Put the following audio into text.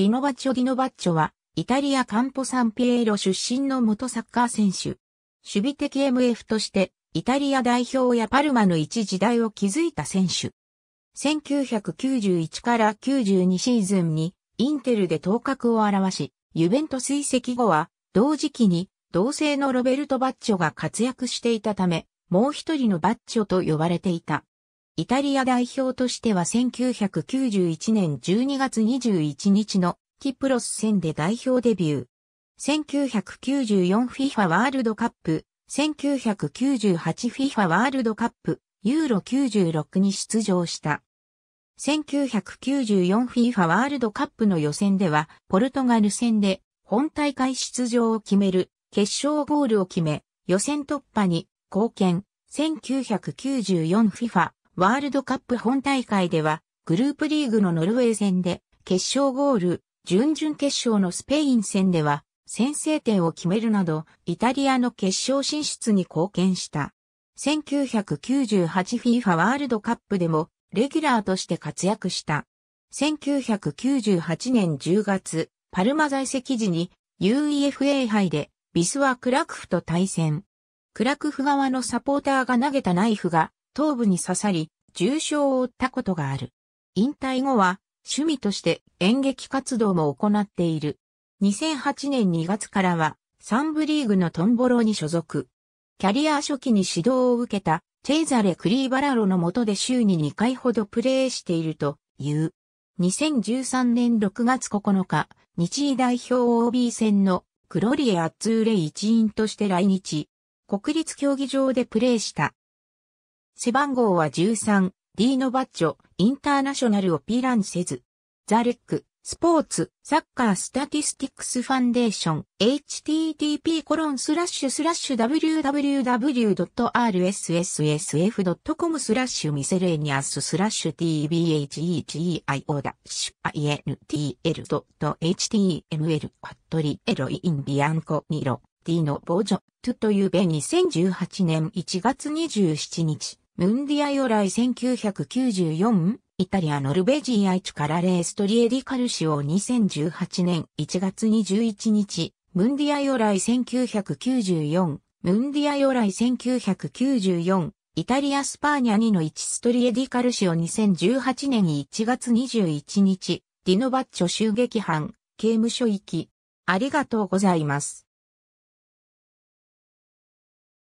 ディノバッチョ・ディノバッチョは、イタリアカンポ・サンピエーロ出身の元サッカー選手。守備的 MF として、イタリア代表やパルマの一時代を築いた選手。1991から92シーズンに、インテルで頭角を現し、ユベント追跡後は、同時期に、同性のロベルト・バッチョが活躍していたため、もう一人のバッチョと呼ばれていた。イタリア代表としては1991年12月21日のキプロス戦で代表デビュー。1994FIFA ワールドカップ、1998FIFA ワールドカップ、ユーロ96に出場した。1994FIFA ワールドカップの予選では、ポルトガル戦で本大会出場を決める決勝ゴールを決め、予選突破に貢献。1994FIFA ワールドカップ本大会では、グループリーグのノルウェー戦で、決勝ゴール、準々決勝のスペイン戦では、先制点を決めるなど、イタリアの決勝進出に貢献した。1998FIFA ワールドカップでも、レギュラーとして活躍した。1998年10月、パルマ在籍時に UEFA 杯でビスワ・クラクフと対戦。クラクフ側のサポーターが投げたナイフが頭部に刺さり、重傷を負ったことがある。引退後は、趣味として演劇活動も行っている。2008年2月からは、サンブリーグのトンボロに所属。キャリア初期に指導を受けた、チェイザレ・クリーバラロの下で週に2回ほどプレーしているという。2013年6月9日、日医代表 OB 戦のクロリエ・アッツーレ一員として来日。国立競技場でプレーした背番号は13、d のバッジョ、インターナショナルをピランせず。ザレック、スポーツ、サッカースタティスティックスファンデーション、http コロンスラッシュスラッシュ w w w r s s f c o m スラッシュミセレニアススラッシュ tbhegio intl.html ハットリエロインビアンコニロ、D のボジョ、トゥというべ2018年1月27日。ムンディアヨライ1994イタリア・ノルベジー・アイチカラレーストリエディカルシオ2018年1月21日、ムンディアヨライ1994、ムンディアヨライ1994、イタリア・スパーニャ2の1ストリエディカルシオ2018年1月21日、ディノバッチョ襲撃犯、刑務所行き。ありがとうございます。